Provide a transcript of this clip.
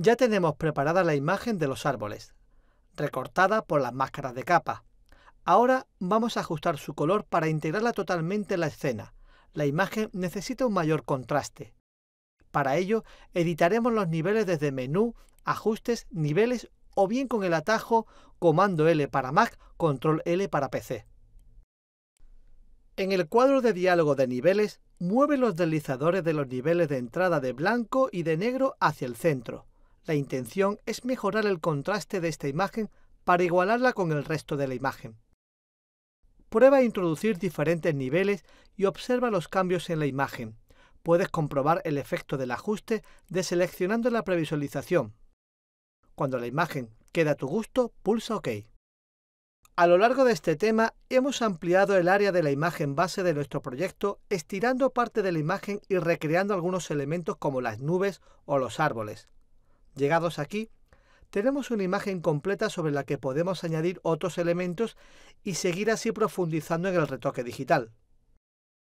Ya tenemos preparada la imagen de los árboles, recortada por las máscaras de capa. Ahora vamos a ajustar su color para integrarla totalmente en la escena. La imagen necesita un mayor contraste. Para ello, editaremos los niveles desde Menú, Ajustes, Niveles o bien con el atajo Comando L para Mac, Control L para PC. En el cuadro de diálogo de niveles, mueve los deslizadores de los niveles de entrada de blanco y de negro hacia el centro. La intención es mejorar el contraste de esta imagen para igualarla con el resto de la imagen. Prueba a introducir diferentes niveles y observa los cambios en la imagen. Puedes comprobar el efecto del ajuste deseleccionando la previsualización. Cuando la imagen queda a tu gusto, pulsa OK. A lo largo de este tema hemos ampliado el área de la imagen base de nuestro proyecto, estirando parte de la imagen y recreando algunos elementos como las nubes o los árboles. Llegados aquí, tenemos una imagen completa sobre la que podemos añadir otros elementos y seguir así profundizando en el retoque digital.